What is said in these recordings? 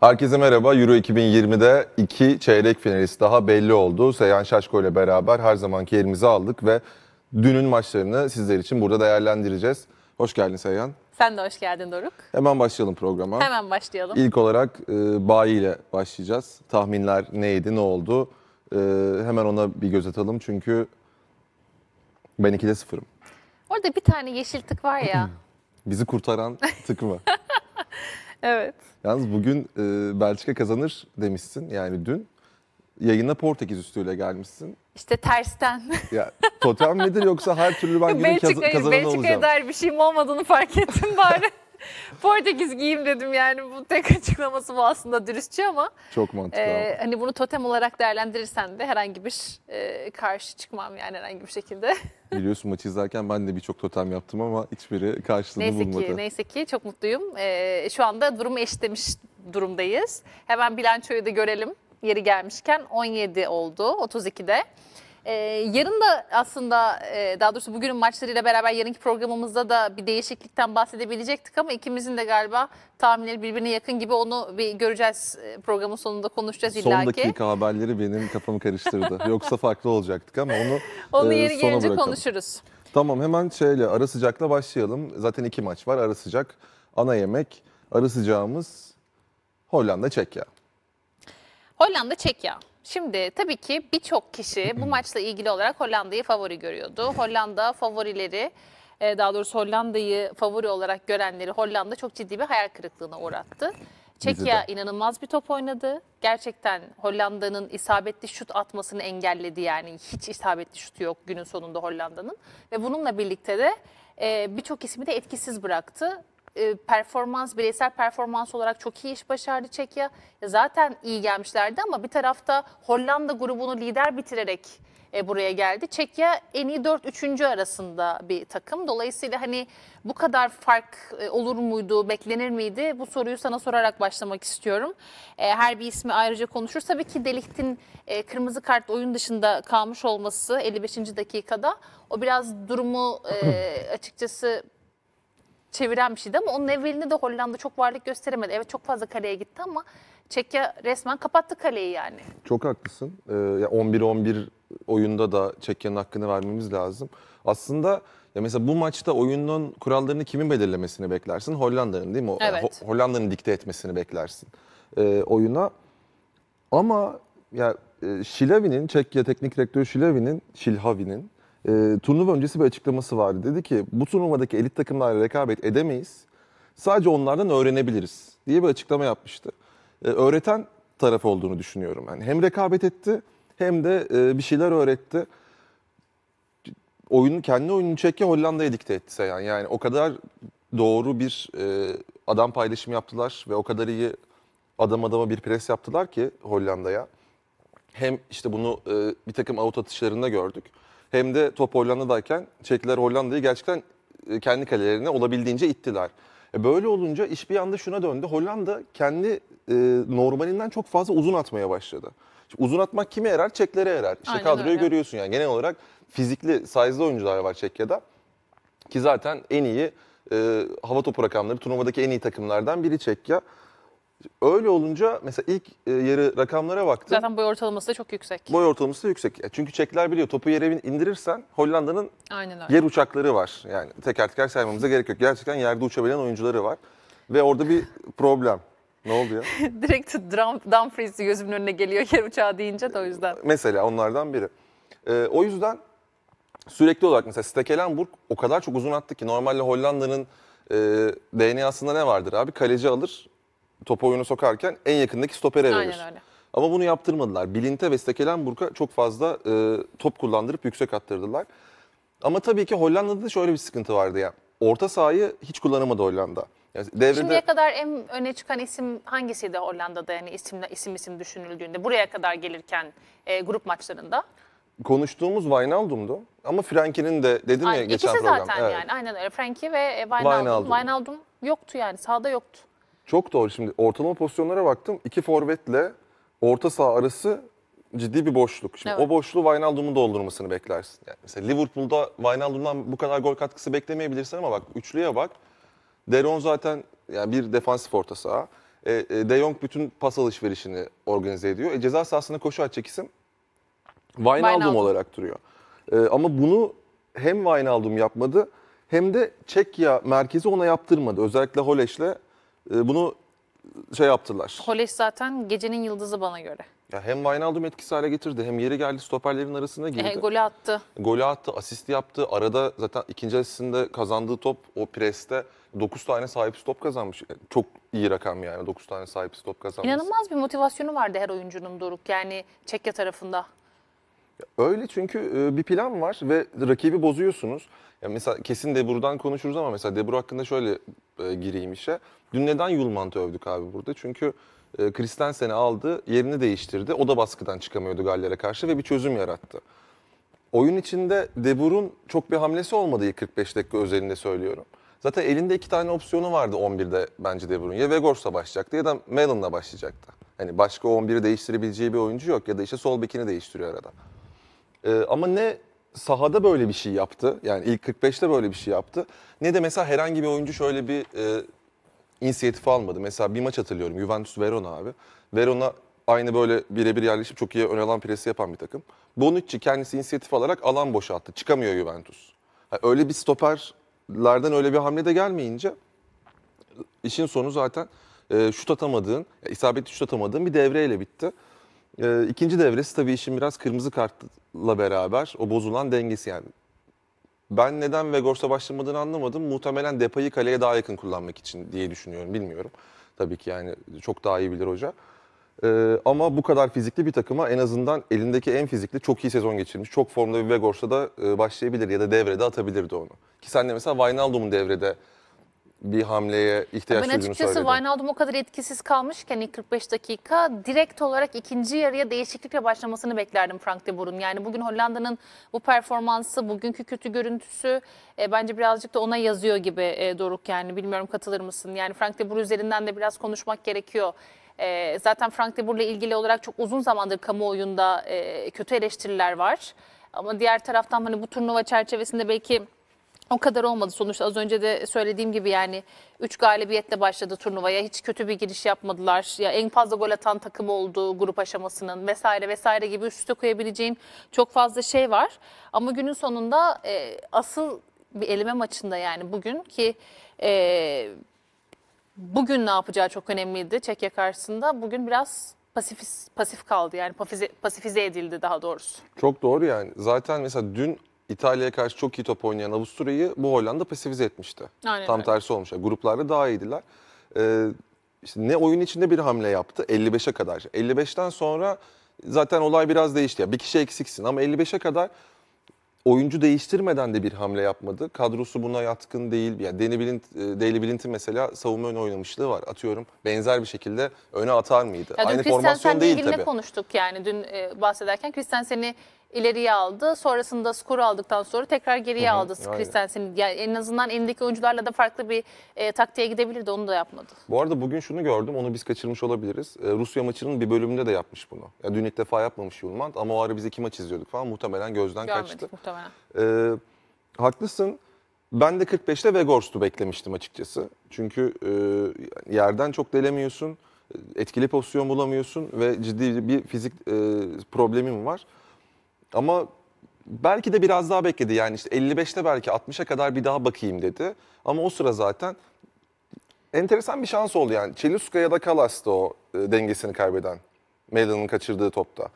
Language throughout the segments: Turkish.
Herkese merhaba. Euro 2020'de iki çeyrek finalist daha belli oldu. Seyhan Şaşko ile beraber her zamanki yerimizi aldık ve dünün maçlarını sizler için burada değerlendireceğiz. Hoş geldin Seyhan. Sen de hoş geldin Doruk. Hemen başlayalım programa. Hemen başlayalım. İlk olarak e, Bayi ile başlayacağız. Tahminler neydi, ne oldu? E, hemen ona bir göz atalım çünkü ben ikide sıfırım. Orada bir tane yeşil tık var ya. Bizi kurtaran tık mı? Evet. Yalnız bugün e, Belçika kazanır demişsin yani dün. Yayına Portekiz üstüyle gelmişsin. İşte tersten. ya totem midir yoksa her türlü ben günün kaz- Belçika'ya- kazananı olacağım. Belçika'ya dair bir şeyim olmadığını fark ettim bari. Portekiz giyim dedim yani bu tek açıklaması bu aslında dürüstçe ama. Çok mantıklı. E, hani bunu totem olarak değerlendirirsen de herhangi bir e, karşı çıkmam yani herhangi bir şekilde. Biliyorsun maçı izlerken ben de birçok totem yaptım ama hiçbiri karşılığını neyse bulmadı. Ki, neyse ki çok mutluyum. E, şu anda durum eşitlemiş durumdayız. Hemen bilançoyu da görelim yeri gelmişken 17 oldu 32'de. Ee, yarın da aslında e, daha doğrusu bugünün maçlarıyla beraber yarınki programımızda da bir değişiklikten bahsedebilecektik ama ikimizin de galiba tahminleri birbirine yakın gibi onu bir göreceğiz e, programın sonunda konuşacağız illaki. Son dakika haberleri benim kafamı karıştırdı. Yoksa farklı olacaktık ama onu, onu e, yeri e, sona gelince bırakalım. konuşuruz. Tamam hemen şeyle ara sıcakla başlayalım. Zaten iki maç var ara sıcak, ana yemek. Ara sıcağımız Hollanda Çekya. Hollanda Çekya. Şimdi tabii ki birçok kişi bu maçla ilgili olarak Hollanda'yı favori görüyordu. Hollanda favorileri e, daha doğrusu Hollanda'yı favori olarak görenleri Hollanda çok ciddi bir hayal kırıklığına uğrattı. Çekya inanılmaz bir top oynadı. Gerçekten Hollanda'nın isabetli şut atmasını engelledi yani. Hiç isabetli şutu yok günün sonunda Hollanda'nın. Ve bununla birlikte de e, birçok ismi de etkisiz bıraktı. E, performans, bireysel performans olarak çok iyi iş başardı Çekya. E, zaten iyi gelmişlerdi ama bir tarafta Hollanda grubunu lider bitirerek e, buraya geldi. Çekya en iyi 4 üçüncü arasında bir takım. Dolayısıyla hani bu kadar fark olur muydu, beklenir miydi? Bu soruyu sana sorarak başlamak istiyorum. her bir ismi ayrıca konuşur. Tabii ki Delikt'in kırmızı kart oyun dışında kalmış olması 55. dakikada o biraz durumu açıkçası çeviren bir şeydi ama onun evvelinde de Hollanda çok varlık gösteremedi. Evet çok fazla kaleye gitti ama Çekya resmen kapattı kaleyi yani. Çok haklısın. Ee, 11-11 oyunda da Çekya'nın hakkını vermemiz lazım. Aslında ya mesela bu maçta oyunun kurallarını kimin belirlemesini beklersin? Hollanda'nın değil mi? Evet. Ho- Hollanda'nın dikte etmesini beklersin e, oyuna. Ama ya yani, e, Şilavi'nin, Çekya Teknik Direktörü Şilavi'nin, Şilhavi'nin e, turnuva öncesi bir açıklaması vardı. Dedi ki bu turnuvadaki elit takımlarla rekabet edemeyiz. Sadece onlardan öğrenebiliriz diye bir açıklama yapmıştı. E, öğreten taraf olduğunu düşünüyorum. Yani hem rekabet etti hem de e, bir şeyler öğretti. Oyunu kendi oyununu çekke Hollanda'ya dikte etti Seyhan. Yani o kadar doğru bir e, adam paylaşımı yaptılar ve o kadar iyi adam adama bir pres yaptılar ki Hollanda'ya. Hem işte bunu e, bir takım avut atışlarında gördük hem de top Hollanda'dayken Çekler Hollanda'yı gerçekten e, kendi kalelerine olabildiğince ittiler. E böyle olunca iş bir anda şuna döndü. Hollanda kendi e, normalinden çok fazla uzun atmaya başladı. Şimdi uzun atmak kime yarar? Çeklere yarar. İşte Aynen kadroyu öyle. görüyorsun yani genel olarak fizikli, size'lı oyuncular var Çekya'da. Ki zaten en iyi e, hava topu rakamları, turnuvadaki en iyi takımlardan biri Çekya. Öyle olunca mesela ilk e, yarı rakamlara baktım. Zaten boy ortalaması da çok yüksek. Boy ortalaması da yüksek. Çünkü Çekler biliyor topu yere indirirsen Hollanda'nın yer uçakları var. Yani teker teker saymamıza gerek yok. Gerçekten yerde uçabilen oyuncuları var. Ve orada bir problem. Ne oldu ya? Direkt Dumfries gözümün önüne geliyor yer uçağı deyince de o yüzden. E, mesela onlardan biri. Ee, o yüzden sürekli olarak mesela Stekelenburg o kadar çok uzun attı ki normalde Hollanda'nın e, DNA'sında ne vardır abi? Kaleci alır, topu oyuna sokarken en yakındaki stopere verir. Aynen öyle. Ama bunu yaptırmadılar. Bilinte ve Stekelenburg'a çok fazla e, top kullandırıp yüksek attırdılar. Ama tabii ki Hollanda'da da şöyle bir sıkıntı vardı ya. Orta sahayı hiç kullanamadı Hollanda. Yani devrede... Şimdiye kadar en öne çıkan isim hangisiydi Hollanda'da yani isim isim, isim düşünüldüğünde buraya kadar gelirken e, grup maçlarında? Konuştuğumuz Wijnaldum'du ama Frankie'nin de dedim Ay, ya geçen ikisi program. İkisi zaten evet. yani aynen öyle Frankie ve Wijnaldum. Wijnaldum. Wijnaldum yoktu yani sahada yoktu. Çok doğru. Şimdi ortalama pozisyonlara baktım. İki forvetle orta saha arası ciddi bir boşluk. Şimdi evet. o boşluğu Wijnaldum'un doldurmasını beklersin. Yani mesela Liverpool'da Wijnaldum'dan bu kadar gol katkısı beklemeyebilirsin ama bak üçlüye bak. Deron zaten yani bir defansif orta saha. E, e, De Jong bütün pas alışverişini organize ediyor. E, ceza sahasında koşu atacak isim Wijnaldum, Wijnaldum. olarak duruyor. E, ama bunu hem Wijnaldum yapmadı hem de Çekya merkezi ona yaptırmadı. Özellikle Holeş'le ee, bunu şey yaptılar. Koleş zaten gecenin yıldızı bana göre. Ya hem Wijnaldum etkisi hale getirdi hem yeri geldi stoperlerin arasına girdi. E, golü attı. Golü attı, asist yaptı. Arada zaten ikinci asistinde kazandığı top o preste 9 tane sahip top kazanmış. E, çok iyi rakam yani 9 tane sahip top kazanmış. İnanılmaz bir motivasyonu vardı her oyuncunun Doruk yani Çekya tarafında. Öyle çünkü e, bir plan var ve rakibi bozuyorsunuz. Ya mesela kesin de buradan konuşuruz ama mesela Debur hakkında şöyle e, gireyim işe. Dün neden Yulmant'ı övdük abi burada? Çünkü Kristensen'i e, aldı, yerini değiştirdi. O da baskıdan çıkamıyordu Galler'e karşı ve bir çözüm yarattı. Oyun içinde Debur'un çok bir hamlesi olmadığı 45 dakika özelinde söylüyorum. Zaten elinde iki tane opsiyonu vardı 11'de bence Debur'un. Ya Vegors'la başlayacaktı ya da Melon'la başlayacaktı. Hani başka 11'i değiştirebileceği bir oyuncu yok ya da işte sol bekini değiştiriyor arada. E, ama ne sahada böyle bir şey yaptı. Yani ilk 45'te böyle bir şey yaptı. Ne de mesela herhangi bir oyuncu şöyle bir e, inisiyatif almadı. Mesela bir maç hatırlıyorum Juventus Verona abi. Verona aynı böyle birebir yerleşip çok iyi ön alan presi yapan bir takım. Bonucci kendisi inisiyatif alarak alan boşalttı. Çıkamıyor Juventus. Yani öyle bir stoperlerden öyle bir hamle de gelmeyince işin sonu zaten e, şut atamadığın, e, isabetli şut atamadığın bir devreyle bitti. E, ikinci devresi tabii işin biraz kırmızı kartla beraber o bozulan dengesi yani. Ben neden Vegors'a başlamadığını anlamadım. Muhtemelen Depay'ı kaleye daha yakın kullanmak için diye düşünüyorum. Bilmiyorum. Tabii ki yani çok daha iyi bilir hoca. Ee, ama bu kadar fizikli bir takıma en azından elindeki en fizikli çok iyi sezon geçirmiş. Çok formda bir Vegors'ta da e, başlayabilir ya da devrede atabilirdi onu. Ki sen de mesela Wijnaldum'un devrede bir hamleye ihtiyaç ben duyduğunu söyledi. Ben açıkçası Wijnaldum o kadar etkisiz kalmışken ilk 45 dakika direkt olarak ikinci yarıya değişiklikle başlamasını beklerdim Frank de Boer'un. Yani bugün Hollanda'nın bu performansı, bugünkü kötü görüntüsü e, bence birazcık da ona yazıyor gibi e, Doruk yani. Bilmiyorum katılır mısın? Yani Frank de Boer üzerinden de biraz konuşmak gerekiyor. E, zaten Frank de Boer'la ilgili olarak çok uzun zamandır kamuoyunda e, kötü eleştiriler var. Ama diğer taraftan hani bu turnuva çerçevesinde belki o kadar olmadı sonuçta az önce de söylediğim gibi yani 3 galibiyetle başladı turnuvaya. Hiç kötü bir giriş yapmadılar. Ya en fazla gol atan takım oldu grup aşamasının vesaire vesaire gibi üstüne koyabileceğin çok fazla şey var. Ama günün sonunda e, asıl bir elime maçında yani bugün ki e, bugün ne yapacağı çok önemliydi Çekya karşısında. Bugün biraz pasif pasif kaldı yani pasifize edildi daha doğrusu. Çok doğru yani. Zaten mesela dün İtalya'ya karşı çok iyi top oynayan Avusturya'yı bu Hollanda pasifize etmişti. Aynen Tam öyle. tersi olmuş. Yani gruplarda daha iyiydiler. Ee, işte ne oyun içinde bir hamle yaptı 55'e kadar. 55'ten sonra zaten olay biraz değişti. Ya bir kişi eksiksin ama 55'e kadar oyuncu değiştirmeden de bir hamle yapmadı. Kadrosu buna yatkın değil. Ya Deni Bilint, e, Bilint'in mesela savunma ön oynamışlığı var. Atıyorum benzer bir şekilde öne atar mıydı? Ya Aynı formasyon değil tabii. konuştuk yani dün e, bahsederken. Kristensen'i ileriye aldı. Sonrasında skoru aldıktan sonra tekrar geriye Hı -hı, aldı Christensen. Yani en azından elindeki oyuncularla da farklı bir e, taktiğe gidebilirdi. Onu da yapmadı. Bu arada bugün şunu gördüm. Onu biz kaçırmış olabiliriz. E, Rusya maçının bir bölümünde de yapmış bunu. Yani dün ilk defa yapmamış Yulmant ama o ara biz iki maç izliyorduk falan. Muhtemelen gözden Görmedik, kaçtı. muhtemelen. E, haklısın. Ben de 45'te Vegorst'u beklemiştim açıkçası. Çünkü e, yerden çok delemiyorsun, etkili pozisyon bulamıyorsun ve ciddi bir fizik e, problemim var. Ama belki de biraz daha bekledi. Yani işte 55'te belki 60'a kadar bir daha bakayım dedi. Ama o sıra zaten enteresan bir şans oldu yani. Çeluska ya da Kalas'tı o e, dengesini kaybeden. Melan'ın kaçırdığı topta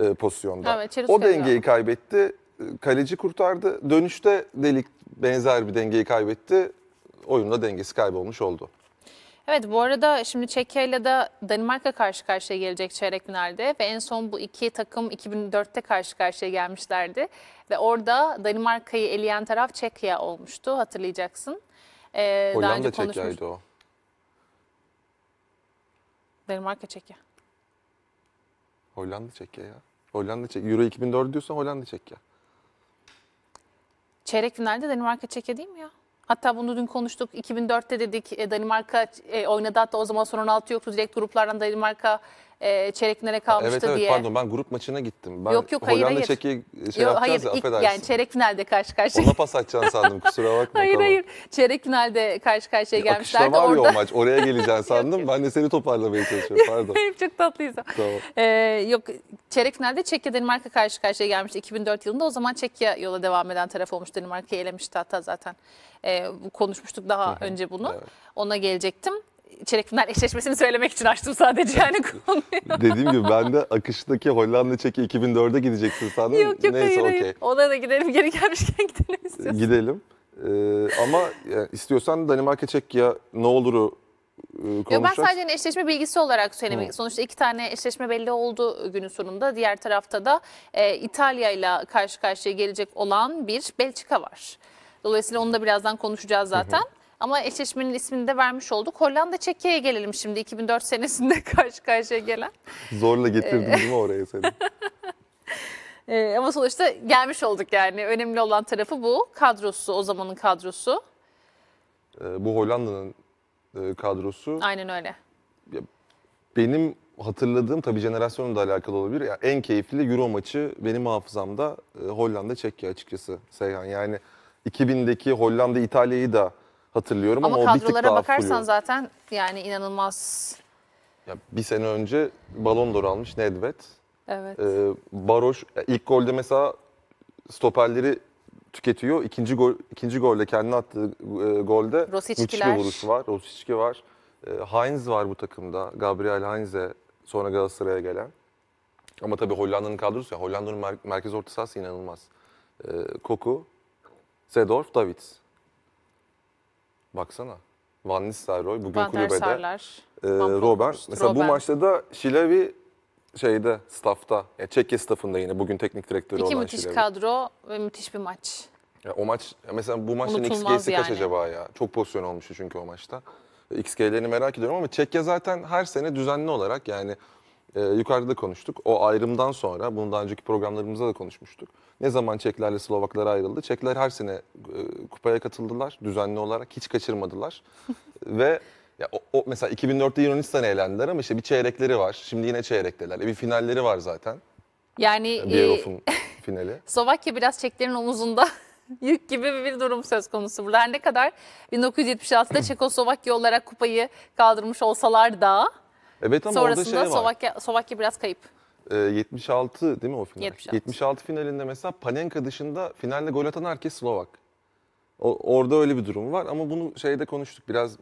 e, pozisyonda. Evet, o dengeyi ya. kaybetti. E, kaleci kurtardı. Dönüşte Delik benzer bir dengeyi kaybetti. Oyunda dengesi kaybolmuş oldu. Evet bu arada şimdi Çekya ile de Danimarka karşı karşıya gelecek çeyrek finalde ve en son bu iki takım 2004'te karşı karşıya gelmişlerdi. Ve orada Danimarka'yı eleyen taraf Çekya olmuştu hatırlayacaksın. Ee, daha önce Hollanda konuşmuş- Çekya'ydı o. Danimarka Çekya. Hollanda Çekya ya. Hollanda Çekya. Euro 2004 diyorsan Hollanda Çekya. Çeyrek finalde Danimarka Çekya değil mi ya? Hatta bunu dün konuştuk. 2004'te dedik e, Danimarka e, oynadı hatta o zaman son 16 yoktu. Direkt gruplardan Danimarka e, çeyreklere kalmıştı evet, evet, diye. Pardon ben grup maçına gittim. Ben yok yok hayır Hollanda hayır. Çeki şey yok, hayır, ilk, yani çeyrek finalde karşı karşıya. Ona pas açacağını sandım kusura bakma. hayır hayır çeyrek finalde karşı karşıya gelmişlerdi. Akışlama var orada... ya o maç oraya geleceğim sandım. ben de seni toparlamaya çalışıyorum pardon. Çok tatlıyız. Tamam. Ee, yok çeyrek finalde Çekya Danimarka karşı karşıya gelmişti 2004 yılında. O zaman Çekya yola devam eden taraf olmuş. Danimarka'yı elemişti hatta zaten. Ee, konuşmuştuk daha önce bunu. Evet. Ona gelecektim çeyrek final eşleşmesini söylemek için açtım sadece yani konuyu. Dediğim gibi ben de akıştaki Hollanda çeki 2004'e gideceksin sandım. Yok yok Neyse, hayır, okay. Ona da gidelim geri gelmişken gidelim istiyorsan. Gidelim. Ee, ama yani e, istiyorsan Danimarka çek ya ne oluru konuşacağız. E, ben sadece hani eşleşme bilgisi olarak söylemek. Hı. Sonuçta iki tane eşleşme belli oldu günün sonunda. Diğer tarafta da e, İtalya ile karşı karşıya gelecek olan bir Belçika var. Dolayısıyla onu da birazdan konuşacağız zaten. Hı hı. Ama eşleşmenin ismini de vermiş olduk. Hollanda Çekke'ye gelelim şimdi 2004 senesinde karşı karşıya gelen. Zorla ee, getirdim değil mi oraya seni? Ee, ama sonuçta gelmiş olduk yani. Önemli olan tarafı bu. Kadrosu, o zamanın kadrosu. Ee, bu Hollanda'nın e, kadrosu. Aynen öyle. Ya, benim hatırladığım tabii jenerasyonla da alakalı olabilir. Yani en keyifli Euro maçı benim hafızamda e, Hollanda Çekya açıkçası Seyhan. Yani 2000'deki Hollanda İtalya'yı da hatırlıyorum ama, ama o bir tık kadrolara daha bakarsan fullu. zaten yani inanılmaz. Ya bir sene önce Ballon d'Or almış Nedved. Evet. Ee, Baroş ilk golde mesela stoperleri tüketiyor. İkinci gol ikinci golde kendi attığı e, golde müthiş bir vuruş var. Rosicki var. E, Heinz var bu takımda. Gabriel Heinz'e sonra Galatasaray'a gelen. Ama tabii Hollanda'nın kadrosu ya. Hollanda'nın mer merkez orta sahası inanılmaz. E, Koku, Sedorf, Davids. Baksana. Van Nistelrooy bugün Van kulübede. Sarlar, e, Robert. Robert. Mesela bu maçta da Şilevi şeyde, staffta. Yani e, Çekya staffında yine bugün teknik direktörü İki olan müthiş Şilevi. kadro ve müthiş bir maç. Ya o maç mesela bu maçın XG'si yani. kaç acaba ya? Çok pozisyon olmuştu çünkü o maçta. XG'lerini merak ediyorum ama Çekya zaten her sene düzenli olarak yani e, yukarıda konuştuk. O ayrımdan sonra, bunu daha önceki programlarımızda da konuşmuştuk. Ne zaman Çeklerle Slovaklar ayrıldı? Çekler her sene e, kupaya katıldılar düzenli olarak. Hiç kaçırmadılar. Ve ya o, o mesela 2004'te Yunanistan'a eğlendiler ama işte bir çeyrekleri var. Şimdi yine çeyrekteler. E, bir finalleri var zaten. Yani bir e, finali. Slovakya biraz Çeklerin omuzunda yük gibi bir durum söz konusu burada. Her ne kadar 1976'da Çekoslovakya olarak kupayı kaldırmış olsalar da Evet ama Sonrasında orada şey var. Slovakya, Slovakya biraz kayıp. 76 ee, değil mi o final? 76. 76 finalinde mesela Panenka dışında finalde gol atan herkes Slovak. O, orada öyle bir durum var ama bunu şeyde konuştuk biraz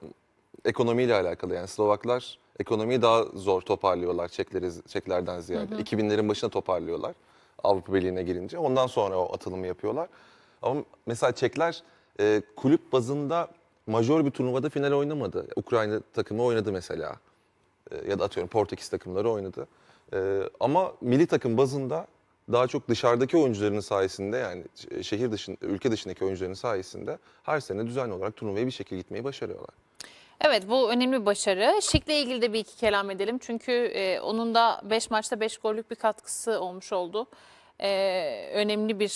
ekonomiyle alakalı. Yani Slovaklar ekonomiyi daha zor toparlıyorlar Çekleri, Çeklerden ziyade. Hı hı. 2000'lerin başına toparlıyorlar Avrupa Birliği'ne girince. Ondan sonra o atılımı yapıyorlar. Ama mesela Çekler e, kulüp bazında majör bir turnuvada final oynamadı. Ukrayna takımı oynadı mesela. E, ya da atıyorum Portekiz takımları oynadı. E, ama milli takım bazında daha çok dışarıdaki oyuncuların sayesinde yani e, şehir dışın ülke dışındaki oyuncuların sayesinde her sene düzenli olarak turnuvaya bir şekilde gitmeyi başarıyorlar. Evet bu önemli başarı. Şik'le ilgili de bir iki kelam edelim. Çünkü e, onun da 5 maçta 5 gollük bir katkısı olmuş oldu. E, önemli bir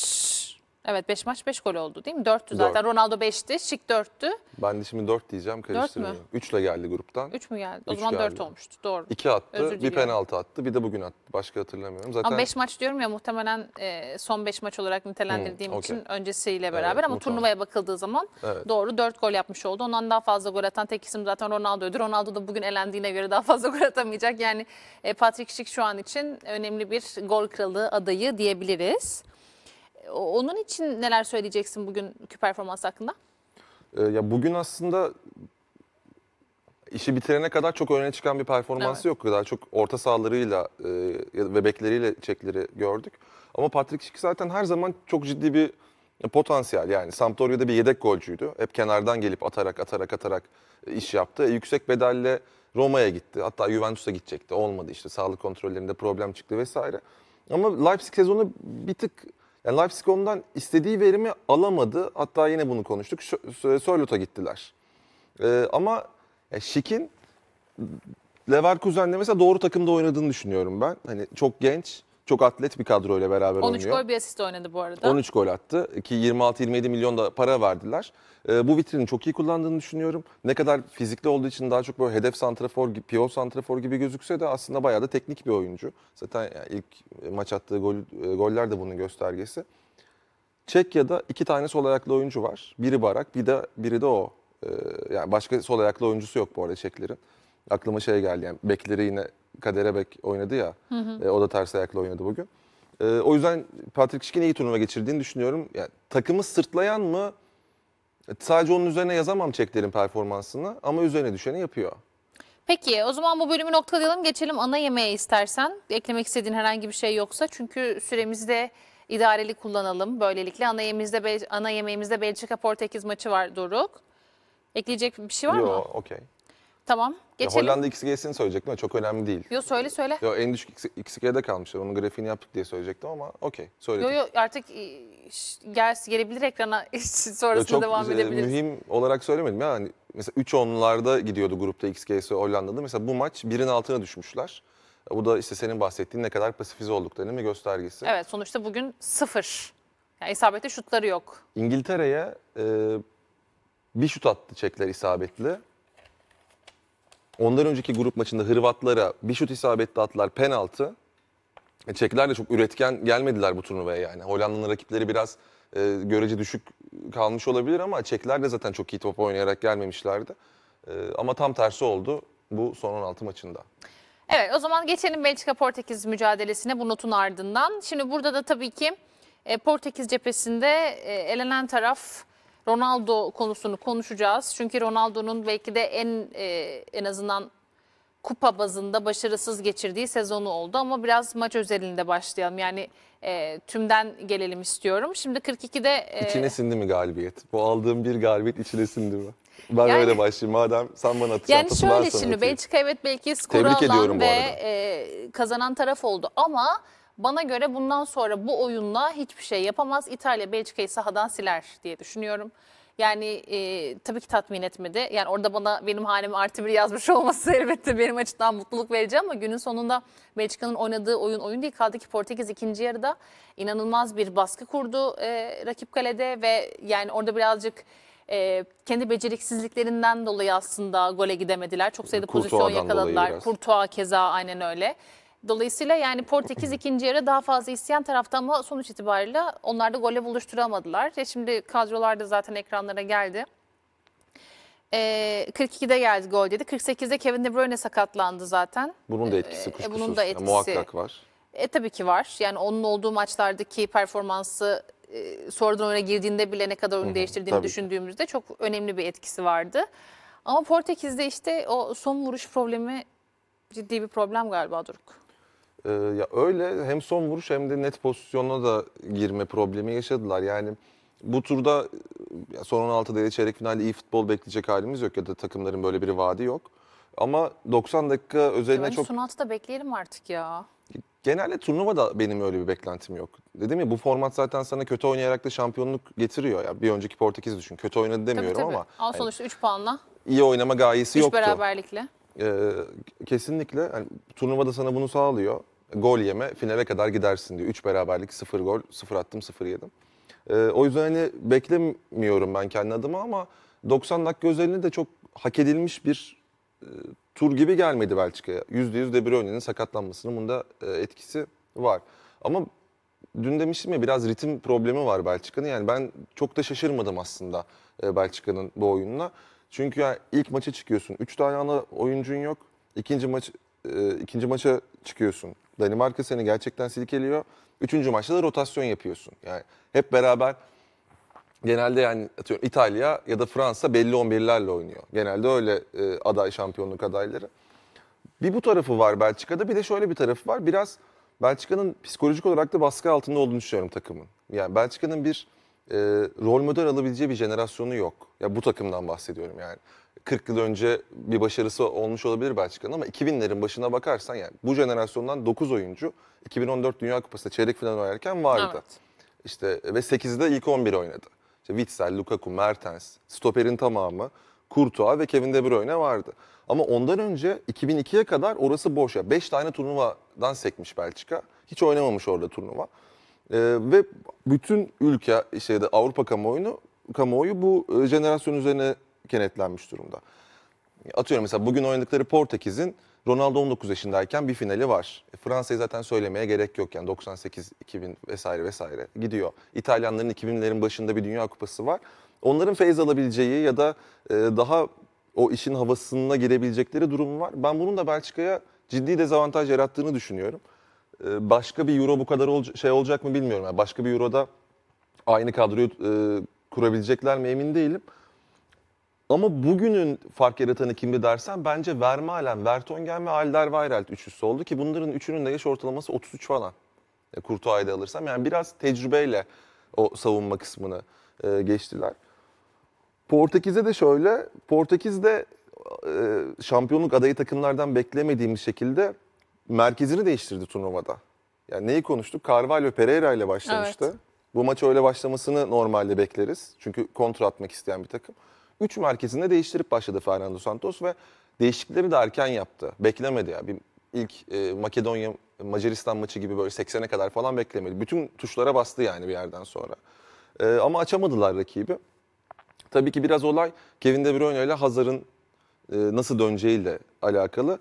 Evet 5 maç 5 gol oldu değil mi? 4'tü zaten. Dört. Ronaldo 5'ti, Şik 4'tü. Ben de şimdi 4 diyeceğim karıştırmayayım. 3 ile geldi gruptan. 3 mü geldi? O Üç zaman 4 olmuştu doğru. 2 attı, Özür bir penaltı attı, bir de bugün attı. Başka hatırlamıyorum. Zaten Ama 5 maç diyorum ya muhtemelen e, son 5 maç olarak nitelendirdiğim Hı, okey. için öncesiyle beraber ama muhtemelen. turnuvaya bakıldığı zaman Evet. doğru 4 gol yapmış oldu. Ondan daha fazla gol atan tek isim zaten Ronaldo'ydu. Ronaldo da bugün elendiğine göre daha fazla gol atamayacak. Yani e, Patrick Şik şu an için önemli bir gol kralı adayı diyebiliriz. Onun için neler söyleyeceksin bugünkü performans hakkında? E, ya bugün aslında işi bitirene kadar çok öne çıkan bir performansı evet. yok. Daha çok orta sahalarıyla e, ve bekleriyle çekleri gördük. Ama Patrick Schick zaten her zaman çok ciddi bir potansiyel. Yani Sampdoria'da bir yedek golcüydü. Hep kenardan gelip atarak atarak atarak e, iş yaptı. E, yüksek bedelle Roma'ya gitti. Hatta Juventus'a gidecekti. Olmadı işte. Sağlık kontrollerinde problem çıktı vesaire. Ama Leipzig sezonu bir tık yani Leipzig ondan istediği verimi alamadı. Hatta yine bunu konuştuk. Sörlot'a gittiler. Ee, ama e, Şik'in Leverkusen'de mesela doğru takımda oynadığını düşünüyorum ben. Hani çok genç çok atlet bir kadroyla beraber 13 oynuyor. 13 gol bir asist oynadı bu arada. 13 gol attı ki 26-27 milyon da para verdiler. E, bu vitrinin çok iyi kullandığını düşünüyorum. Ne kadar fizikli olduğu için daha çok böyle hedef santrafor, pivot santrafor gibi gözükse de aslında bayağı da teknik bir oyuncu. Zaten yani ilk maç attığı gol, e, goller de bunun göstergesi. Çekya'da iki tane sol ayaklı oyuncu var. Biri Barak, bir de biri de o. E, yani başka sol ayaklı oyuncusu yok bu arada Çeklerin. Aklıma şey geldi yani bekleri yine Kader Bek oynadı ya. Hı hı. E, o da ters ayakla oynadı bugün. E, o yüzden Patrick Şik'in iyi turnuva geçirdiğini düşünüyorum. Yani, takımı sırtlayan mı? E, sadece onun üzerine yazamam çeklerin performansını ama üzerine düşeni yapıyor. Peki o zaman bu bölümü noktalayalım geçelim ana yemeğe istersen. Eklemek istediğin herhangi bir şey yoksa çünkü süremizde idareli kullanalım. Böylelikle ana yemeğimizde, ana yemeğimizde Belçika Portekiz maçı var Doruk. Ekleyecek bir şey var Yo, mı? Yok okey. Tamam. Geçelim. Ya Hollanda XG'sini söyleyecektim ama çok önemli değil. Yo söyle söyle. Yo en düşük XG'de kalmışlar. Onun grafiğini yaptık diye söyleyecektim ama okey söyledim. Yo yo artık e, gel gelebilir ekrana sonrasında yo, çok devam e, edebiliriz. Mühim olarak söylemedim ya. Hani mesela 3 onlarda gidiyordu grupta XG'si Hollanda'da. Mesela bu maç birin altına düşmüşler. Bu da işte senin bahsettiğin ne kadar pasifize olduklarının bir göstergesi. Evet sonuçta bugün sıfır. Yani isabette şutları yok. İngiltere'ye e, bir şut attı çekler isabetli ondan önceki grup maçında Hırvatlara bir şut isabetli attılar penaltı. E, Çekler de çok üretken gelmediler bu turnuvaya yani. Hollanda'nın rakipleri biraz e, görece düşük kalmış olabilir ama Çekler de zaten çok iyi top oynayarak gelmemişlerdi. E, ama tam tersi oldu bu son 16 maçında. Evet o zaman geçelim Belçika-Portekiz mücadelesine bu notun ardından. Şimdi burada da tabii ki e, Portekiz cephesinde e, elenen taraf Ronaldo konusunu konuşacağız. Çünkü Ronaldo'nun belki de en e, en azından kupa bazında başarısız geçirdiği sezonu oldu ama biraz maç özelinde başlayalım. Yani e, tümden gelelim istiyorum. Şimdi 42'de... E... İçine sindi mi galibiyet? Bu aldığım bir galibiyet içine sindi mi? Ben yani, öyle başlayayım. Madem sen bana atacağın Yani şöyle şimdi atayım. Belçika evet belki skoru Tebrik alan ve e, kazanan taraf oldu ama bana göre bundan sonra bu oyunla hiçbir şey yapamaz. İtalya Belçika'yı sahadan siler diye düşünüyorum. Yani e, tabii ki tatmin etmedi. Yani orada bana benim hanemi artı bir yazmış olması elbette benim açıdan mutluluk verici ama günün sonunda Belçika'nın oynadığı oyun oyun değil. Kaldı ki Portekiz ikinci yarıda inanılmaz bir baskı kurdu e, rakip kalede ve yani orada birazcık e, kendi beceriksizliklerinden dolayı aslında gole gidemediler. Çok sayıda pozisyon yakaladılar. Kurtuğa keza aynen öyle. Dolayısıyla yani Portekiz ikinci yarı daha fazla isteyen tarafta ama sonuç itibariyle onlar da gole buluşturamadılar. Ya şimdi kadrolarda zaten ekranlara geldi. E, ee, 42'de geldi gol dedi. 48'de Kevin De Bruyne sakatlandı zaten. Bunun da ee, etkisi e, kuşkusuz. E, bunun da etkisi. Muhakkak var. E tabii ki var. Yani onun olduğu maçlardaki performansı e, sonradan oyuna girdiğinde bile ne kadar oyunu değiştirdiğini tabii. düşündüğümüzde çok önemli bir etkisi vardı. Ama Portekiz'de işte o son vuruş problemi ciddi bir problem galiba Duruk. Ee, ya öyle hem son vuruş hem de net pozisyona da girme problemi yaşadılar. Yani bu turda e, ya son 16'da ya çeyrek finalde iyi futbol bekleyecek halimiz yok ya da takımların böyle bir vaadi yok. Ama 90 dakika özeline çok... Sunat'ı da bekleyelim artık ya. Genelde turnuvada benim öyle bir beklentim yok. Dedim ya bu format zaten sana kötü oynayarak da şampiyonluk getiriyor. Yani bir önceki Portekiz düşün. Kötü oynadı demiyorum tabii, tabii. ama. Al hani sonuçta yani, 3 puanla. İyi oynama gayesi Üç yoktu. 3 beraberlikle. Ee, kesinlikle yani, turnuvada sana bunu sağlıyor gol yeme finale kadar gidersin diyor. 3 beraberlik 0 gol 0 attım 0 yedim. E, o yüzden hani beklemiyorum ben kendi adıma ama 90 dakika özelinde de çok hak edilmiş bir e, tur gibi gelmedi Belçika'ya. %100 De Bruyne'nin sakatlanmasının bunda e, etkisi var. Ama dün demiştim ya biraz ritim problemi var Belçika'nın. Yani ben çok da şaşırmadım aslında e, Belçika'nın bu oyununa. Çünkü yani ilk maça çıkıyorsun. 3 tane ana oyuncun yok. İkinci maç e, ikinci maça çıkıyorsun. Danimarka seni gerçekten silkeliyor. Üçüncü maçta da rotasyon yapıyorsun. Yani hep beraber genelde yani atıyorum İtalya ya da Fransa belli 11'lerle oynuyor. Genelde öyle e, aday şampiyonluk adayları. Bir bu tarafı var Belçika'da bir de şöyle bir tarafı var. Biraz Belçika'nın psikolojik olarak da baskı altında olduğunu düşünüyorum takımın. Yani Belçika'nın bir e, rol model alabileceği bir jenerasyonu yok. Ya bu takımdan bahsediyorum yani. 40 yıl önce bir başarısı olmuş olabilir Belçika'nın ama 2000'lerin başına bakarsan yani bu jenerasyondan 9 oyuncu 2014 Dünya Kupası'nda çeyrek final oynarken vardı. Evet. İşte ve 8'de ilk 11 oynadı. İşte Witsel, Lukaku, Mertens, stoperin tamamı, Courtois ve Kevin De Bruyne vardı. Ama ondan önce 2002'ye kadar orası boş ya. 5 tane turnuvadan sekmiş Belçika. Hiç oynamamış orada turnuva. Ee, ve bütün ülke, işte Avrupa kamuoyunu, kamuoyu bu e, jenerasyon üzerine kenetlenmiş durumda. Atıyorum mesela bugün oynadıkları Portekiz'in Ronaldo 19 yaşındayken bir finali var. E, Fransa'yı zaten söylemeye gerek yok yani 98, 2000 vesaire vesaire gidiyor. İtalyanların 2000'lerin başında bir Dünya Kupası var. Onların feyz alabileceği ya da e, daha o işin havasına girebilecekleri durum var. Ben bunun da Belçika'ya ciddi dezavantaj yarattığını düşünüyorum. E, başka bir Euro bu kadar şey olacak mı bilmiyorum. Yani başka bir Euro'da aynı kadroyu kurabilecekler mi emin değilim. Ama bugünün fark yaratanı kimdi dersen bence Vermaelen, Vertonghen ve Alderweireld üçlüsü oldu ki bunların üçünün de yaş ortalaması 33 falan. E, Kurtuay'da alırsam yani biraz tecrübeyle o savunma kısmını e, geçtiler. Portekiz'e de şöyle, Portekiz'de e, şampiyonluk adayı takımlardan beklemediğimiz şekilde merkezini değiştirdi turnuvada. Yani neyi konuştuk? Carvalho Pereira ile başlamıştı. Evet. Bu maç öyle başlamasını normalde bekleriz. Çünkü kontra atmak isteyen bir takım. 3 merkezinde değiştirip başladı Fernando Santos ve değişiklikleri de erken yaptı. Beklemedi ya. Bir ilk e, Makedonya Macaristan maçı gibi böyle 80'e kadar falan beklemedi. Bütün tuşlara bastı yani bir yerden sonra. E, ama açamadılar rakibi. Tabii ki biraz olay Kevin De Bruyne ile Hazar'ın e, nasıl döneceğiyle alakalı.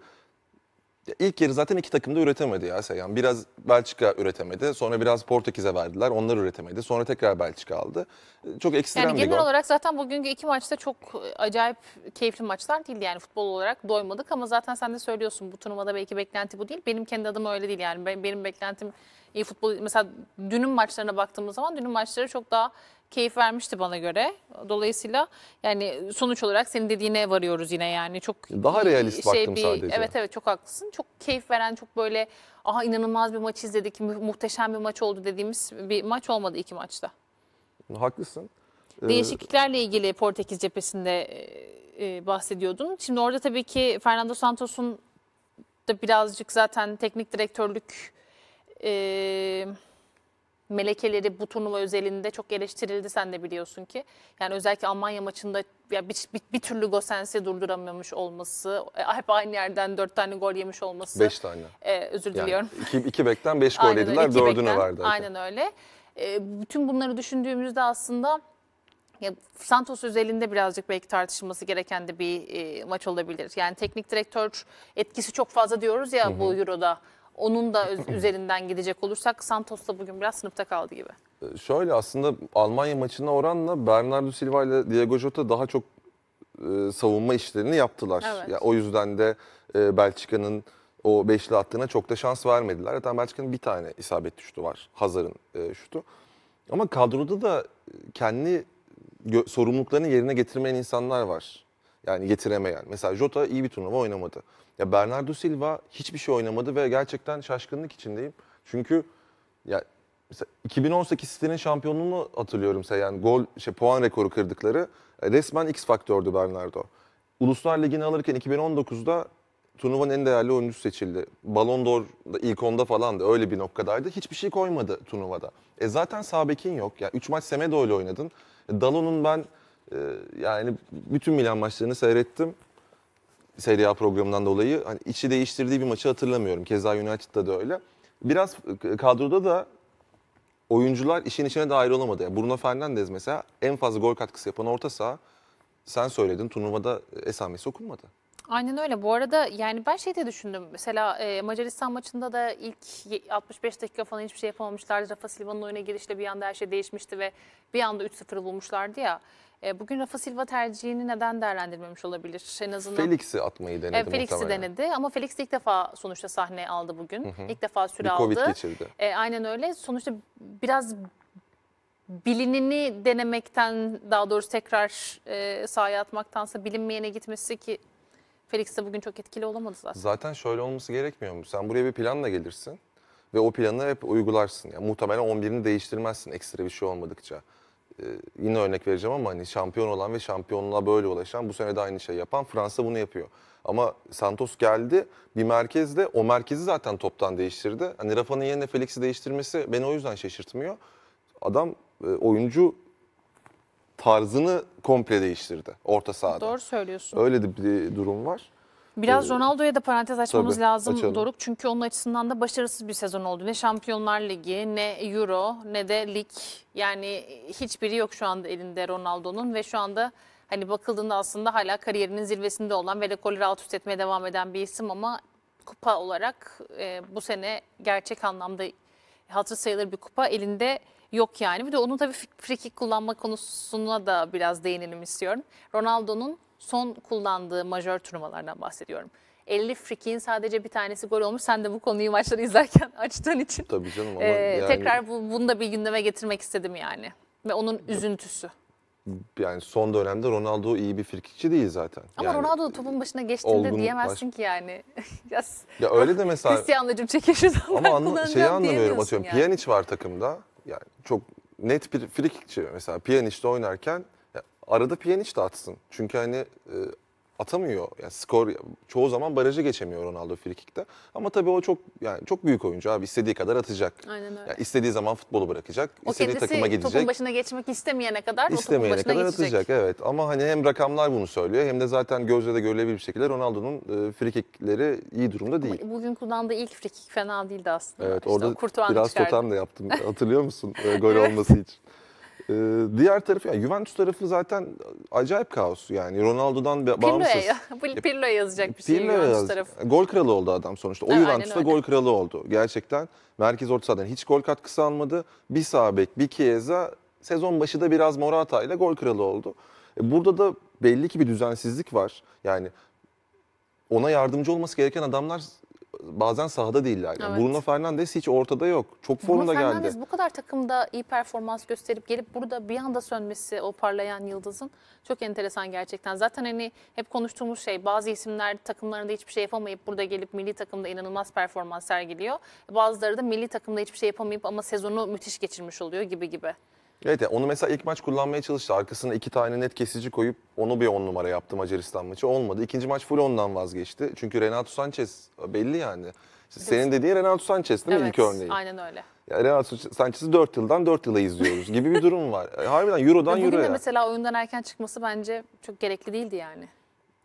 İlk yarı zaten iki takım da üretemedi ya Seyhan. Biraz Belçika üretemedi. Sonra biraz Portekiz'e verdiler. Onlar üretemedi. Sonra tekrar Belçika aldı. Çok ekstrem Yani bir genel gol. olarak zaten bugünkü iki maçta çok acayip keyifli maçlar değildi. Yani futbol olarak doymadık ama zaten sen de söylüyorsun bu turnuvada belki beklenti bu değil. Benim kendi adım öyle değil yani. Benim beklentim iyi futbol mesela dünün maçlarına baktığımız zaman dünün maçları çok daha keyif vermişti bana göre. Dolayısıyla yani sonuç olarak senin dediğine varıyoruz yine yani çok daha realist şey baktım bir, sadece. Evet evet çok haklısın. Çok keyif veren çok böyle aha inanılmaz bir maç izledik muhteşem bir maç oldu dediğimiz bir maç olmadı iki maçta. Haklısın. Ee, Değişikliklerle ilgili Portekiz cephesinde e, e, bahsediyordun. Şimdi orada tabii ki Fernando Santos'un da birazcık zaten teknik direktörlük e, melekeleri bu turnuva özelinde çok eleştirildi sen de biliyorsun ki. Yani özellikle Almanya maçında ya bir, bir, bir türlü Gosens'i durduramamış olması, e, hep aynı yerden dört tane gol yemiş olması. Beş tane. E, özür yani diliyorum. İki iki bekten beş gol aynen yediler, öyle, dördünü bekten, verdi. Aynen öyle. E, bütün bunları düşündüğümüzde aslında ya Santos özelinde birazcık belki tartışılması gereken de bir e, maç olabilir. Yani teknik direktör etkisi çok fazla diyoruz ya hı hı. bu Euro'da onun da üzerinden gidecek olursak Santos da bugün biraz sınıfta kaldı gibi. Ee, şöyle aslında Almanya maçına oranla Bernardo Silva ile Diego Jota daha çok e, savunma işlerini yaptılar. Evet. Ya, o yüzden de e, Belçika'nın o beşli attığına çok da şans vermediler. Zaten Belçika'nın bir tane isabet şutu var. Hazar'ın e, şutu. Ama kadroda da kendi sorumluluklarını yerine getirmeyen insanlar var. Yani getiremeyen. Mesela Jota iyi bir turnuva oynamadı. Ya Bernardo Silva hiçbir şey oynamadı ve gerçekten şaşkınlık içindeyim. Çünkü ya mesela 2018 City'nin şampiyonluğunu hatırlıyorum size yani gol şey puan rekoru kırdıkları e, resmen X faktördü Bernardo. Uluslar Ligi'ni alırken 2019'da turnuvanın en değerli oyuncusu seçildi. Ballon d'Or'da ilk onda falan da öyle bir noktadaydı. Hiçbir şey koymadı turnuvada. E zaten Sabek'in yok. Yani 3 maç Semedo ile oynadın. E, Dalon'un ben e, yani bütün Milan maçlarını seyrettim. Serie A programından dolayı hani içi değiştirdiği bir maçı hatırlamıyorum. Keza United'da da öyle. Biraz kadroda da oyuncular işin içine dahil olamadı. Yani Bruno Fernandes mesela en fazla gol katkısı yapan orta saha. Sen söyledin turnuvada esamesi okunmadı. Aynen öyle. Bu arada yani ben şey de düşündüm. Mesela e, Macaristan maçında da ilk 65 dakika falan hiçbir şey yapamamışlardı. Rafa Silva'nın oyuna girişle bir anda her şey değişmişti ve bir anda 3-0 bulmuşlardı ya. E, bugün Rafa Silva tercihini neden değerlendirmemiş olabilir? En azından Felix'i atmayı denedi e, Felix'i denedi ama Felix ilk defa sonuçta sahne aldı bugün. Hı hı. İlk defa süre Bir aldı. Covid geçirdi. E, aynen öyle. Sonuçta biraz bilinini denemekten daha doğrusu tekrar e, sahaya atmaktansa bilinmeyene gitmesi ki Felix de bugün çok etkili olamadı zaten. Zaten şöyle olması gerekmiyor mu? Sen buraya bir planla gelirsin ve o planı hep uygularsın. Yani muhtemelen 11'ini değiştirmezsin ekstra bir şey olmadıkça. Ee, yine örnek vereceğim ama hani şampiyon olan ve şampiyonluğa böyle ulaşan bu sene de aynı şey yapan Fransa bunu yapıyor. Ama Santos geldi bir merkezde o merkezi zaten toptan değiştirdi. Hani Rafa'nın yerine Felix'i değiştirmesi beni o yüzden şaşırtmıyor. Adam e, oyuncu tarzını komple değiştirdi orta sahada. Doğru söylüyorsun. Öyle bir durum var. Biraz ee, Ronaldo'ya da parantez açmamız Tabii, lazım açalım. Doruk. Çünkü onun açısından da başarısız bir sezon oldu. Ne Şampiyonlar Ligi, ne Euro, ne de Lig. Yani hiçbiri yok şu anda elinde Ronaldo'nun ve şu anda hani bakıldığında aslında hala kariyerinin zirvesinde olan ve rekorları alt üst etmeye devam eden bir isim ama kupa olarak e, bu sene gerçek anlamda hatır sayılır bir kupa elinde yok yani. Bir de onun tabii free kullanma konusuna da biraz değinelim istiyorum. Ronaldo'nun son kullandığı majör turnuvalardan bahsediyorum. 50 frikiğin sadece bir tanesi gol olmuş. Sen de bu konuyu maçları izlerken açtığın için. Tabii canım ama ee, yani... Tekrar bu, bunu da bir gündeme getirmek istedim yani. Ve onun üzüntüsü. Yani son dönemde Ronaldo iyi bir frikikçi değil zaten. Ama yani, Ronaldo da topun başına geçtiğinde diyemezsin baş... ki yani. ya, ya öyle de mesela. Cristiano'cum çekil şuradan Ama anla, şeyi anlamıyorum atıyorum. Yani. Pjanic var takımda. Yani çok net bir frikikçi. Mesela Pjanic'de oynarken Arada Pjanic de atsın. Çünkü hani e, atamıyor. Yani skor çoğu zaman barajı geçemiyor Ronaldo frikikte. Ama tabii o çok yani çok büyük oyuncu abi istediği kadar atacak. Aynen öyle. Yani istediği zaman futbolu bırakacak. O istediği takıma gidecek. topun başına geçmek istemeyene kadar istemeyene topun başına kadar geçecek. atacak evet. Ama hani hem rakamlar bunu söylüyor hem de zaten gözle de görülebilir bir şekilde Ronaldo'nun e, frikikleri iyi durumda değil. Bugün kullandığı ilk frikik fena değildi aslında. Evet işte orada biraz totem de yaptım. Hatırlıyor musun? E, gol olması için. Ee, diğer tarafı yani Juventus tarafı zaten acayip kaos yani Ronaldo'dan bağımsız. Pirlo'ya Pirlo yazacak bir şey Juventus yaz. tarafı. Gol kralı oldu adam sonuçta. O ha, Juventus'ta gol kralı oldu. Gerçekten merkez orta sahadan hiç gol katkısı almadı. Bir sağ bir Chiesa sezon başı da biraz Morata ile gol kralı oldu. E, burada da belli ki bir düzensizlik var. Yani ona yardımcı olması gereken adamlar bazen sahada değiller. Yani evet. Bruno Fernandes hiç ortada yok. Çok formda geldi. Bruno Fernandes bu kadar takımda iyi performans gösterip gelip burada bir anda sönmesi o parlayan yıldızın çok enteresan gerçekten. Zaten hani hep konuştuğumuz şey bazı isimler takımlarında hiçbir şey yapamayıp burada gelip milli takımda inanılmaz performans sergiliyor. Bazıları da milli takımda hiçbir şey yapamayıp ama sezonu müthiş geçirmiş oluyor gibi gibi. Evet onu mesela ilk maç kullanmaya çalıştı. Arkasına iki tane net kesici koyup onu bir on numara yaptı Macaristan maçı. Olmadı. İkinci maç full ondan vazgeçti. Çünkü Renato Sanchez e, belli yani. Senin dediğin Renato Sanchez değil mi evet, ilk örneği? aynen öyle. Ya Renato Sanchez'i 4 yıldan 4 yıla izliyoruz gibi bir durum var. E, harbiden Euro'dan Euro'ya. Bugün Euro de mesela oyundan erken çıkması bence çok gerekli değildi yani.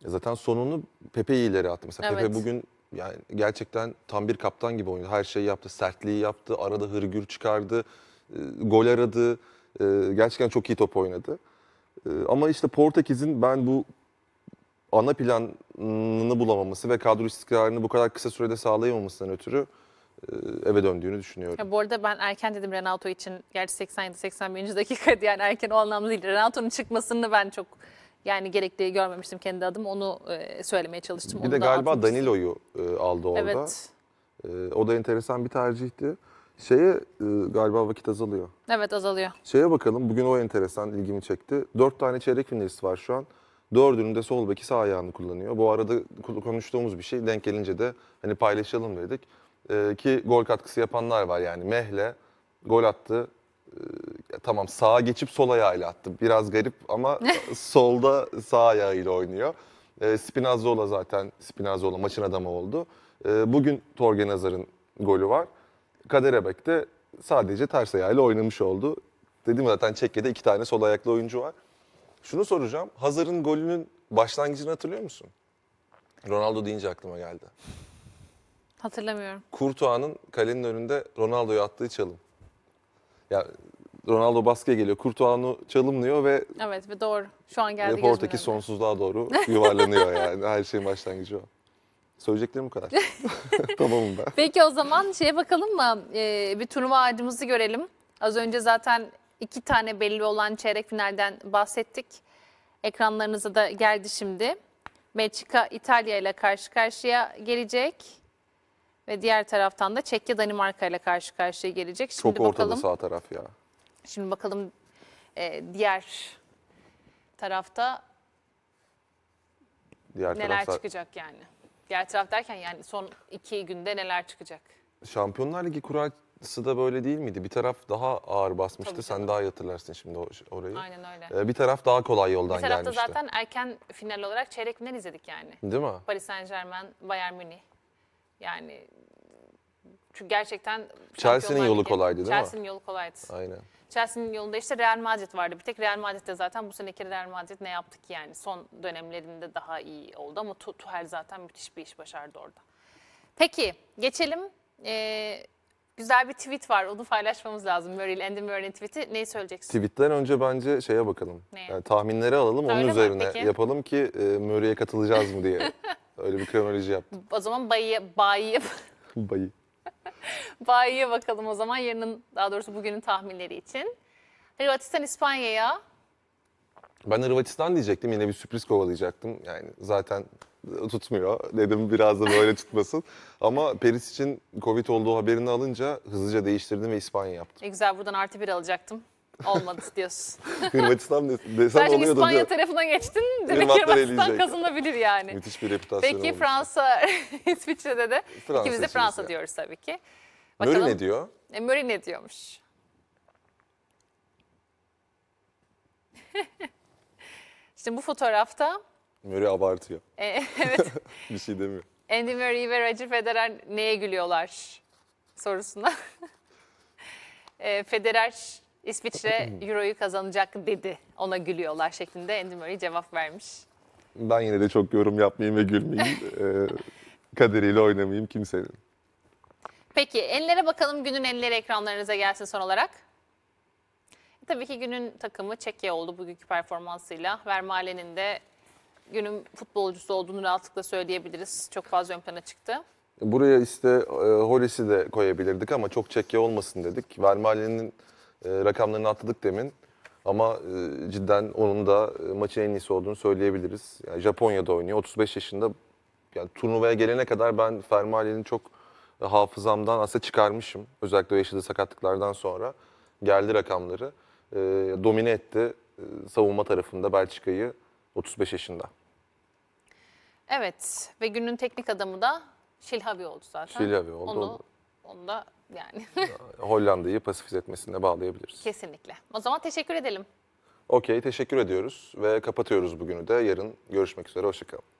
E, zaten sonunu Pepe ileri attı. Mesela evet. Pepe bugün yani gerçekten tam bir kaptan gibi oynadı. Her şeyi yaptı. Sertliği yaptı. Arada hırgür çıkardı. Gol aradı e, gerçekten çok iyi top oynadı. E, ama işte Portekiz'in ben bu ana planını bulamaması ve kadro istikrarını bu kadar kısa sürede sağlayamamasından ötürü e, eve döndüğünü düşünüyorum. Ya bu arada ben erken dedim Renato için. Gerçi 87-81. dakikaydı yani erken o anlamda değil. Renato'nun çıkmasını ben çok yani gerekli görmemiştim kendi adım. Onu e, söylemeye çalıştım. Bir Onu de galiba atmıştım. Danilo'yu e, aldı orada. Evet. o da enteresan bir tercihti. Şeye e, galiba vakit azalıyor. Evet azalıyor. Şeye bakalım. Bugün o enteresan ilgimi çekti. Dört tane çeyrek finalist var şu an. Dördünün de sol beki sağ ayağını kullanıyor. Bu arada konuştuğumuz bir şey denk gelince de hani paylaşalım dedik. E, ki gol katkısı yapanlar var yani. Mehle gol attı. E, tamam sağa geçip sol ayağıyla attı. Biraz garip ama solda sağ ayağıyla oynuyor. E, Spinazzola zaten Spinazzola maçın adamı oldu. E, bugün Torgen Hazar'ın golü var. Kader Ebek sadece ters ayağıyla oynamış oldu. Dedim zaten Çekke'de iki tane sol ayaklı oyuncu var. Şunu soracağım. Hazar'ın golünün başlangıcını hatırlıyor musun? Ronaldo deyince aklıma geldi. Hatırlamıyorum. Kurtuğa'nın kalenin önünde Ronaldo'yu attığı çalım. Ya Ronaldo baskıya geliyor. Kurtuğa'nı çalımlıyor ve Evet ve doğru. Şu an geldi Ve gözümün önüne. sonsuzluğa doğru yuvarlanıyor yani. Her şeyin başlangıcı o. Söyleyeceklerim bu kadar. Tamamım ben. Peki o zaman şeye bakalım mı? Ee, bir turnuva ağacımızı görelim. Az önce zaten iki tane belli olan çeyrek finalden bahsettik. Ekranlarınıza da geldi şimdi. Belçika İtalya ile karşı karşıya gelecek. Ve diğer taraftan da Çekya Danimarka ile karşı karşıya gelecek. Şimdi Çok ortada bakalım, sağ taraf ya. şimdi bakalım e, diğer tarafta Diğer neler tarafta çıkacak yani. Diğer taraf derken yani son iki günde neler çıkacak? Şampiyonlar Ligi kurası da böyle değil miydi? Bir taraf daha ağır basmıştı. Tabii Sen daha iyi hatırlarsın şimdi orayı. Aynen öyle. Ee, bir taraf daha kolay yoldan Bir gelmişti. tarafta zaten erken final olarak çeyrek final izledik yani. Değil mi? Paris Saint Germain, Bayern Münih. Yani çünkü gerçekten Chelsea'nin yolu kolaydı değil mi? Chelsea'nin yolu kolaydı. Aynen. Chelsea'nin yolunda işte Real Madrid vardı. Bir tek Real Madrid'de zaten bu seneki Real Madrid ne yaptık yani son dönemlerinde daha iyi oldu ama Tuchel zaten müthiş bir iş başardı orada. Peki geçelim. Ee, güzel bir tweet var. Onu paylaşmamız lazım. Muriel Andy Murray'in tweet'i. Neyi söyleyeceksin? Tweet'ten önce bence şeye bakalım. Neye? Yani tahminleri alalım. Öyle onun mi? üzerine Peki. yapalım ki e, Murray'e katılacağız mı diye. Öyle bir kronoloji yaptım. O zaman bayı... Bayı... bayı. Bayiye bakalım o zaman yarının daha doğrusu bugünün tahminleri için. Hırvatistan İspanya'ya. Ben Hırvatistan diyecektim yine bir sürpriz kovalayacaktım. Yani zaten tutmuyor dedim biraz da böyle tutmasın. Ama Peris için Covid olduğu haberini alınca hızlıca değiştirdim ve İspanya yaptım. E güzel buradan artı bir alacaktım. Olmadı diyorsun. Hırvatistan desen Bence oluyordu. İspanya diyor. tarafına geçtin. Demek Hırvatistan eleyecek. kazanabilir yani. Müthiş bir reputasyon Peki olmuş. Fransa, İsviçre'de de Fransa ikimiz de Fransa ya. diyoruz tabii ki. Bakalım. Murray ne diyor? E, Murray ne diyormuş? Şimdi bu fotoğrafta... Murray abartıyor. E, evet. bir şey demiyor. Andy Murray ve Roger Federer neye gülüyorlar sorusuna. e, Federer İsviçre hmm. Euro'yu kazanacak dedi. Ona gülüyorlar şeklinde Andy Murray cevap vermiş. Ben yine de çok yorum yapmayayım ve gülmeyeyim. Ee, kaderiyle oynamayayım kimsenin. Peki ellere bakalım günün enleri ekranlarınıza gelsin son olarak. E, tabii ki günün takımı Çekya oldu bugünkü performansıyla. Vermalen'in de günün futbolcusu olduğunu rahatlıkla söyleyebiliriz. Çok fazla ön plana çıktı. Buraya işte e, Horis'i de koyabilirdik ama çok Çekya olmasın dedik. Vermalen'in e, rakamlarını atladık demin. Ama e, cidden onun da e, maçın en iyisi olduğunu söyleyebiliriz. Yani Japonya'da oynuyor. 35 yaşında yani turnuvaya gelene kadar ben Fermali'nin çok e, hafızamdan aslında çıkarmışım. Özellikle o yaşadığı sakatlıklardan sonra geldi rakamları. E, domine etti e, savunma tarafında Belçika'yı 35 yaşında. Evet ve günün teknik adamı da Şilhavi oldu zaten. Şilhavi oldu. Onu, onu da yani. Hollanda'yı pasifize etmesine bağlayabiliriz. Kesinlikle. O zaman teşekkür edelim. Okey teşekkür ediyoruz ve kapatıyoruz bugünü de. Yarın görüşmek üzere. Hoşçakalın.